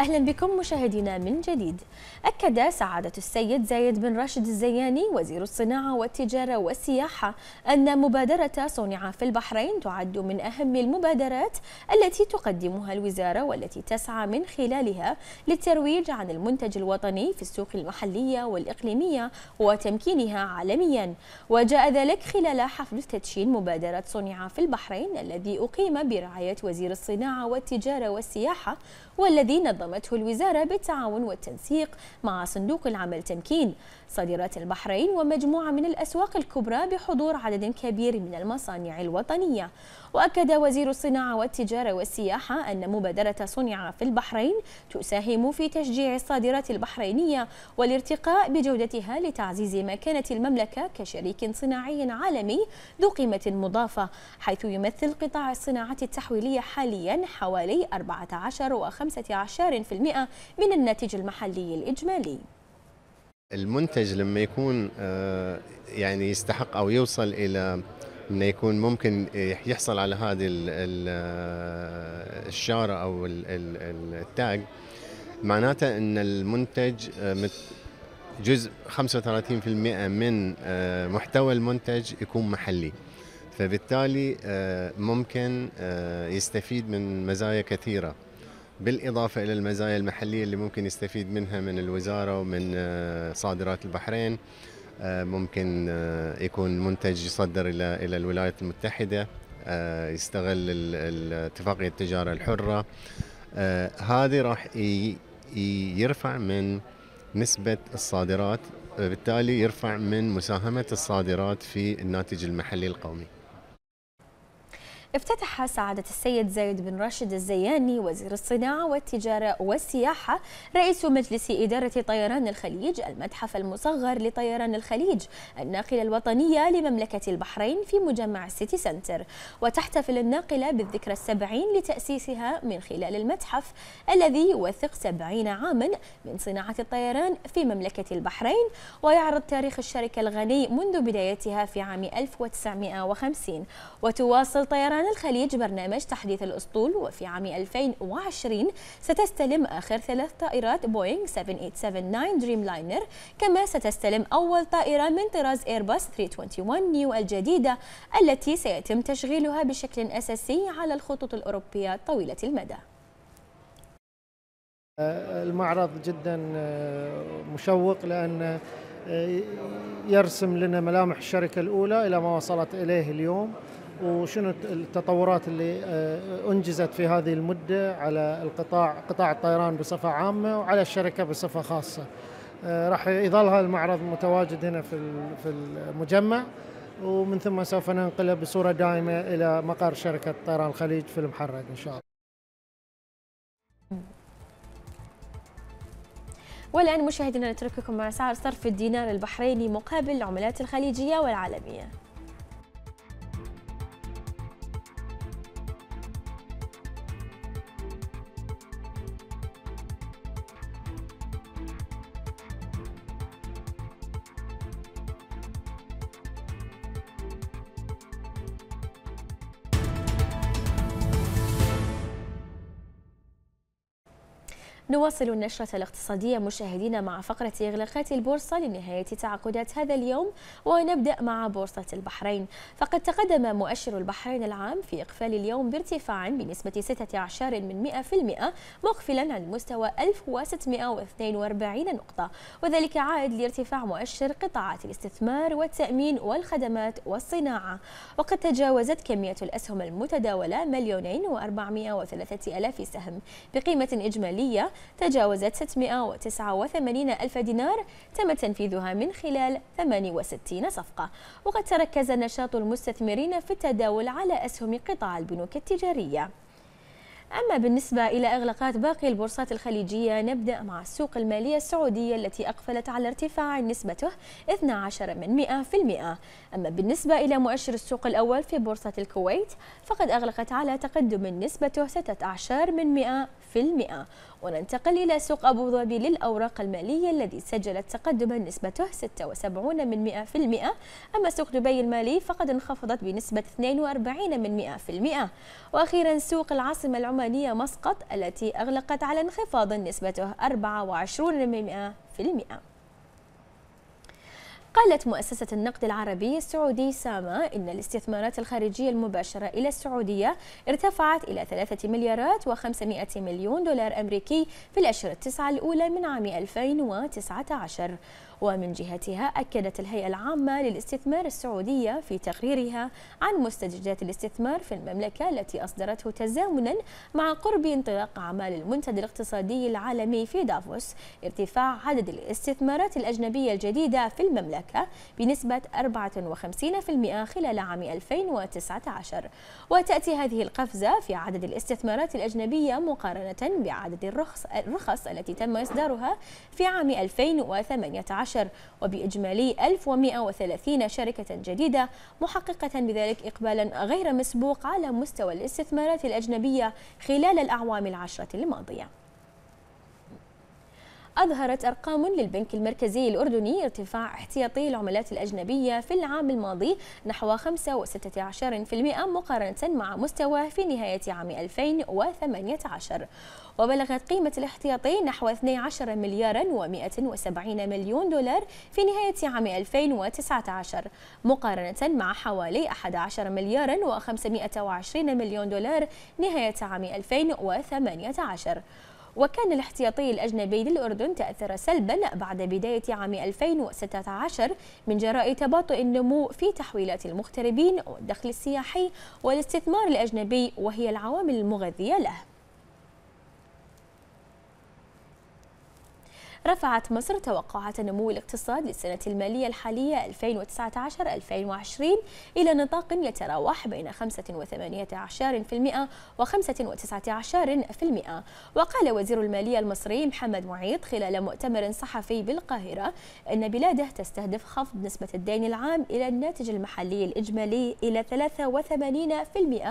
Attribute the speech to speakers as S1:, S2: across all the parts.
S1: أهلا بكم مشاهدينا من جديد أكد سعادة السيد زايد بن راشد الزياني وزير الصناعة والتجارة والسياحة أن مبادرة صنع في البحرين تعد من أهم المبادرات التي تقدمها الوزارة والتي تسعى من خلالها للترويج عن المنتج الوطني في السوق المحلية والإقليمية وتمكينها عالميا وجاء ذلك خلال حفل تدشين مبادرة صنع في البحرين الذي أقيم برعاية وزير الصناعة والتجارة والسياحة والذي نظم نظمته الوزارة بالتعاون والتنسيق مع صندوق العمل تمكين صادرات البحرين ومجموعة من الأسواق الكبرى بحضور عدد كبير من المصانع الوطنية وأكد وزير الصناعة والتجارة والسياحة أن مبادرة صنع في البحرين تساهم في تشجيع الصادرات البحرينية والارتقاء بجودتها لتعزيز مكانة المملكة كشريك صناعي عالمي ذو قيمة مضافة حيث يمثل قطاع الصناعات التحويلية حاليا حوالي 14 و 15 من الناتج المحلي الإجمالي المنتج لما يكون آه، يعني يستحق أو يوصل إلى انه يكون ممكن يحصل على هذه آه، الشاره او التاج معناته ان المنتج آه، جزء 35% من محتوى المنتج يكون محلي فبالتالي ممكن يستفيد من مزايا كثيره بالإضافة إلى المزايا المحلية اللي ممكن يستفيد منها من الوزارة ومن آه، صادرات البحرين آه، ممكن آه، يكون منتج يصدر إلى إلى الولايات المتحدة يستغل اتفاقية التجارة الحرة هذه راح يرفع من نسبة الصادرات بالتالي يرفع من مساهمة الصادرات في الناتج المحلي القومي افتتح سعادة السيد زايد بن راشد الزياني وزير الصناعة والتجارة والسياحة رئيس مجلس إدارة طيران الخليج المتحف المصغر لطيران الخليج الناقلة الوطنية لمملكة البحرين في مجمع السيتي سنتر وتحتفل الناقلة بالذكرى السبعين لتأسيسها من خلال المتحف الذي يوثق سبعين عاما من صناعة الطيران في مملكة البحرين ويعرض تاريخ الشركة الغني منذ بدايتها في عام 1950 وتواصل طيران عن الخليج برنامج تحديث الأسطول وفي عام 2020 ستستلم آخر ثلاث طائرات بوينغ 7879 دريم لاينر كما ستستلم أول طائرة من طراز إيرباص 321 نيو الجديدة التي سيتم تشغيلها بشكل أساسي على الخطوط الأوروبية طويلة المدى المعرض جدا آه، مشوق لأن آه، يرسم لنا ملامح الشركة الأولى إلى ما وصلت إليه اليوم وشنو التطورات اللي آه، انجزت في هذه المده على القطاع قطاع الطيران بصفه عامه وعلى الشركه بصفه خاصه. آه، راح يظل هذا المعرض متواجد هنا في في المجمع ومن ثم سوف ننقله بصوره دائمه الى مقر شركه طيران الخليج في المحرق ان شاء الله. والآن مشاهدينا نترككم مع سعر صرف الدينار البحريني مقابل العملات الخليجية والعالمية نواصل النشرة الاقتصادية مشاهدينا مع فقرة إغلاقات البورصة لنهاية تعاقدات هذا اليوم ونبدأ مع بورصة البحرين فقد تقدم مؤشر البحرين العام في إقفال اليوم بارتفاع بنسبة 16 من 100% مقفلا عن مستوى 1642 نقطة وذلك عائد لارتفاع مؤشر قطاعات الاستثمار والتأمين والخدمات والصناعة وقد تجاوزت كمية الأسهم المتداولة مليونين و403 ألاف سهم بقيمة إجمالية تجاوزت 689 ألف دينار تم تنفيذها من خلال 68 صفقة وقد تركز نشاط المستثمرين في التداول على أسهم قطاع البنوك التجارية أما بالنسبة إلى إغلاقات باقي البورصات الخليجية نبدأ مع السوق المالية السعودية التي أقفلت على ارتفاع نسبته 12 من 100% أما بالنسبة إلى مؤشر السوق الأول في بورصة الكويت فقد أغلقت على تقدم نسبته 16 من 100% وننتقل إلى سوق أبو ظبي للأوراق المالية الذي سجلت تقدما نسبته 76 من 100% أما سوق دبي المالي فقد انخفضت بنسبة 42 من 100% وأخيرا سوق العاصمة العمرانية العمانية مسقط التي أغلقت على انخفاض نسبته 24% قالت مؤسسة النقد العربي السعودي ساما إن الاستثمارات الخارجية المباشرة إلى السعودية ارتفعت إلى 3 مليارات و500 مليون دولار أمريكي في الأشهر التسعة الأولى من عام 2019 ومن جهتها أكدت الهيئة العامة للاستثمار السعودية في تقريرها عن مستجدات الاستثمار في المملكة التي أصدرته تزامنا مع قرب انطلاق أعمال المنتدى الاقتصادي العالمي في دافوس ارتفاع عدد الاستثمارات الأجنبية الجديدة في المملكة بنسبة 54% خلال عام 2019 وتأتي هذه القفزة في عدد الاستثمارات الأجنبية مقارنة بعدد الرخص, الرخص التي تم إصدارها في عام 2018 2019 وبإجمالي 1130 شركة جديدة محققة بذلك إقبالا غير مسبوق على مستوى الاستثمارات الأجنبية خلال الأعوام العشرة الماضية أظهرت أرقام للبنك المركزي الأردني ارتفاع احتياطي العملات الأجنبية في العام الماضي نحو 5.16% مقارنة مع مستواه في نهاية عام 2018 وبلغت قيمة الاحتياطي نحو 12 مليارا و170 مليون دولار في نهاية عام 2019 مقارنة مع حوالي 11 مليارا و520 مليون دولار نهاية عام 2018 وكان الاحتياطي الأجنبي للأردن تأثر سلبا بعد بداية عام 2016 من جراء تباطؤ النمو في تحويلات المغتربين والدخل السياحي والاستثمار الأجنبي وهي العوامل المغذية له رفعت مصر توقعات نمو الاقتصاد للسنة المالية الحالية 2019-2020 إلى نطاق يتراوح بين 5.18% و 5.19% وقال وزير المالية المصري محمد معيط خلال مؤتمر صحفي بالقاهرة أن بلاده تستهدف خفض نسبة الدين العام إلى الناتج المحلي الإجمالي إلى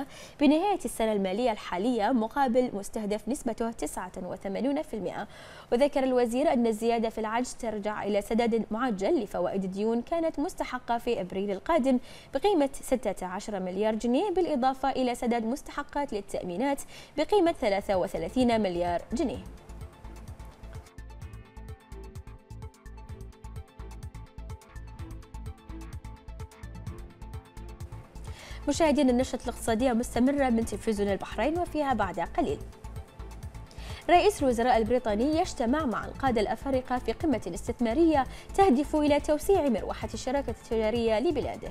S1: 83% بنهاية السنة المالية الحالية مقابل مستهدف نسبته 89% وذكر الوزير أن أن الزيادة في العجز ترجع إلى سداد معجل لفوائد ديون كانت مستحقة في أبريل القادم بقيمة 16 مليار جنيه بالإضافة إلى سداد مستحقات للتأمينات بقيمة 33 مليار جنيه مشاهدين النشرة الاقتصادية مستمرة من تلفزيون البحرين وفيها بعد قليل رئيس الوزراء البريطاني يجتمع مع القادة الأفارقة في قمة استثمارية تهدف إلى توسيع مروحة الشراكة التجارية لبلاده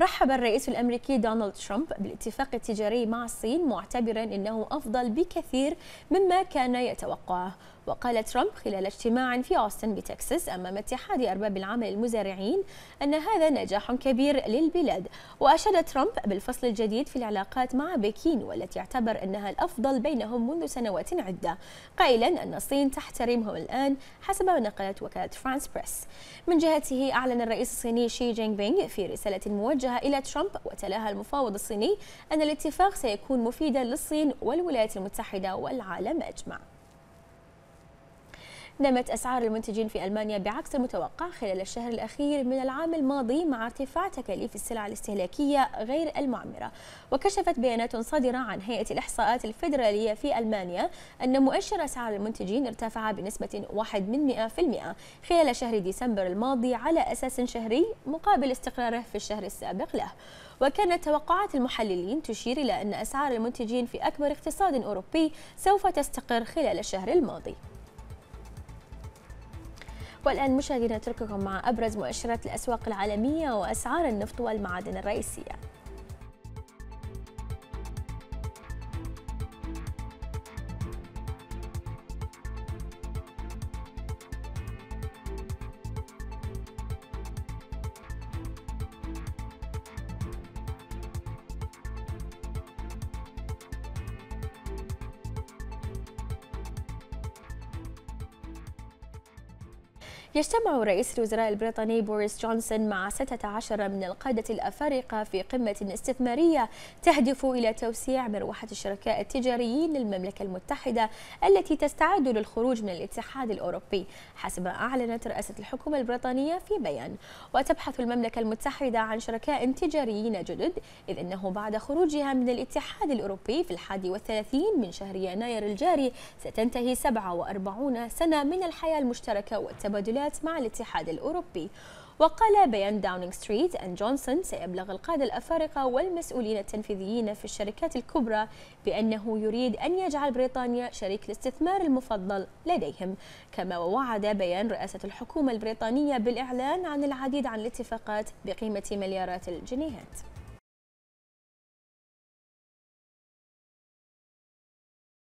S1: رحب الرئيس الامريكي دونالد ترامب بالاتفاق التجاري مع الصين معتبرا انه افضل بكثير مما كان يتوقعه وقال ترامب خلال اجتماع في أوستن بتكساس أمام اتحاد أرباب العمل المزارعين أن هذا نجاح كبير للبلاد وأشاد ترامب بالفصل الجديد في العلاقات مع بكين والتي اعتبر أنها الأفضل بينهم منذ سنوات عدة قائلا أن الصين تحترمهم الآن حسب ما نقلت وكالة فرانس بريس من جهته أعلن الرئيس الصيني شي جين بينغ في رسالة موجهة إلى ترامب وتلاها المفاوض الصيني أن الاتفاق سيكون مفيدا للصين والولايات المتحدة والعالم أجمع نمت أسعار المنتجين في ألمانيا بعكس المتوقع خلال الشهر الأخير من العام الماضي مع ارتفاع تكاليف السلع الاستهلاكية غير المعمرة وكشفت بيانات صادرة عن هيئة الإحصاءات الفيدرالية في ألمانيا أن مؤشر أسعار المنتجين ارتفع بنسبة 1 100% خلال شهر ديسمبر الماضي على أساس شهري مقابل استقراره في الشهر السابق له وكانت توقعات المحللين تشير إلى أن أسعار المنتجين في أكبر اقتصاد أوروبي سوف تستقر خلال الشهر الماضي والآن مشاهدينا أترككم مع أبرز مؤشرات الأسواق العالمية وأسعار النفط والمعادن الرئيسية يجتمع رئيس الوزراء البريطاني بوريس جونسون مع 16 من القادة الأفارقة في قمة استثمارية تهدف إلى توسيع مروحة الشركاء التجاريين للمملكة المتحدة التي تستعد للخروج من الاتحاد الأوروبي حسب ما أعلنت رئاسة الحكومة البريطانية في بيان وتبحث المملكة المتحدة عن شركاء تجاريين جدد إذ أنه بعد خروجها من الاتحاد الأوروبي في الحادي والثلاثين من شهر يناير الجاري ستنتهي 47 سنة من الحياة المشتركة والتبادلات التعاملات مع الاتحاد الأوروبي وقال بيان داونينغ ستريت أن جونسون سيبلغ القادة الأفارقة والمسؤولين التنفيذيين في الشركات الكبرى بأنه يريد أن يجعل بريطانيا شريك الاستثمار المفضل لديهم كما ووعد بيان رئاسة الحكومة البريطانية بالإعلان عن العديد عن الاتفاقات بقيمة مليارات الجنيهات